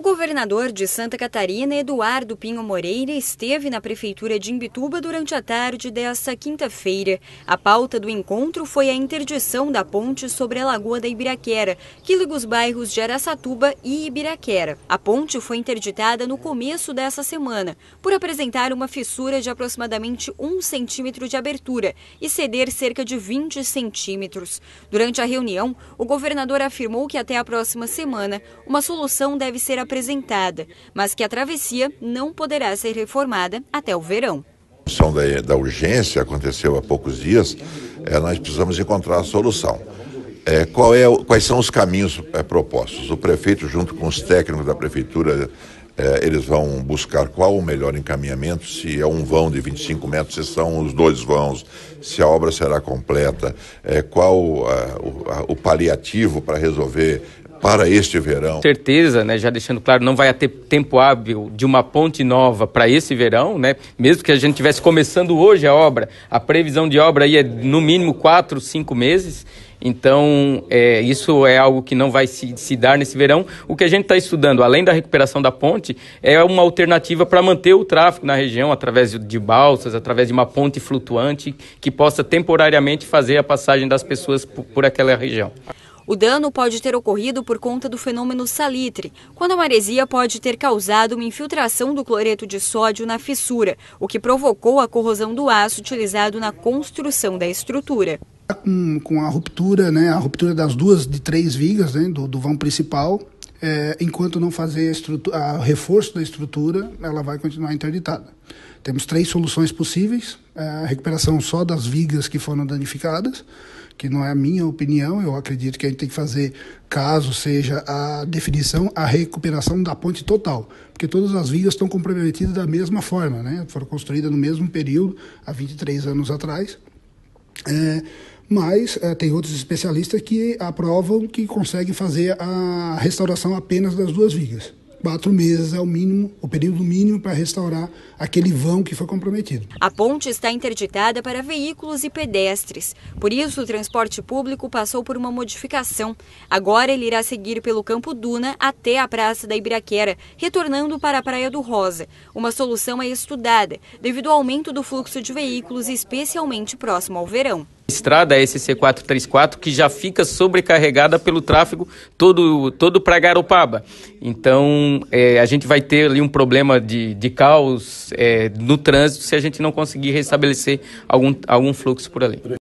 O governador de Santa Catarina, Eduardo Pinho Moreira, esteve na Prefeitura de Imbituba durante a tarde desta quinta-feira. A pauta do encontro foi a interdição da ponte sobre a Lagoa da Ibiraquera, que liga os bairros de Araçatuba e Ibiraquera. A ponte foi interditada no começo dessa semana, por apresentar uma fissura de aproximadamente um centímetro de abertura e ceder cerca de 20 centímetros. Durante a reunião, o governador afirmou que até a próxima semana, uma solução deve ser aplicada mas que a travessia não poderá ser reformada até o verão. A questão da, da urgência aconteceu há poucos dias, é, nós precisamos encontrar a solução. É, qual é, quais são os caminhos é, propostos? O prefeito, junto com os técnicos da prefeitura, é, eles vão buscar qual o melhor encaminhamento, se é um vão de 25 metros, se são os dois vãos, se a obra será completa, é, qual a, é, o, a, o, paliativo para resolver para este verão. Certeza, né? Já deixando claro, não vai ter tempo hábil de uma ponte nova para esse verão, né? Mesmo que a gente tivesse começando hoje a obra, a previsão de obra aí é no mínimo quatro, cinco meses. Então, é, isso é algo que não vai se, se, dar nesse verão. O que a gente está estudando, além da recuperação da ponte, é uma alternativa para manter o tráfego na região através de balsas, através de uma ponte flutuante que possa temporariamente fazer a passagem das pessoas por, por aquela região. O dano pode ter ocorrido por conta do fenômeno salitre, quando a maresia pode ter causado uma infiltração do cloreto de sódio na fissura, o que provocou a corrosão do aço utilizado na construção da estrutura. Com, com a ruptura, né, a ruptura das duas de três vigas né, do, do vão principal, é, enquanto não fazer a, a reforço da estrutura, ela vai continuar interditada. Temos três soluções possíveis: é, a recuperação só das vigas que foram danificadas, que não é a minha opinião, eu acredito que a gente tem que fazer, caso seja a definição, a recuperação da ponte total, porque todas as vigas estão comprometidas da mesma forma, né? foram construídas no mesmo período, há 23 anos atrás. É, mas é, tem outros especialistas que aprovam que conseguem fazer a restauração apenas das duas vigas. Quatro meses é o mínimo, o período mínimo para restaurar aquele vão que foi comprometido. A ponte está interditada para veículos e pedestres. Por isso, o transporte público passou por uma modificação. Agora ele irá seguir pelo Campo Duna até a Praça da Ibiraquera, retornando para a Praia do Rosa. Uma solução é estudada, devido ao aumento do fluxo de veículos, especialmente próximo ao verão estrada SC434 que já fica sobrecarregada pelo tráfego todo, todo para Garopaba. Então, é, a gente vai ter ali um problema de, de caos é, no trânsito se a gente não conseguir restabelecer algum, algum fluxo por ali.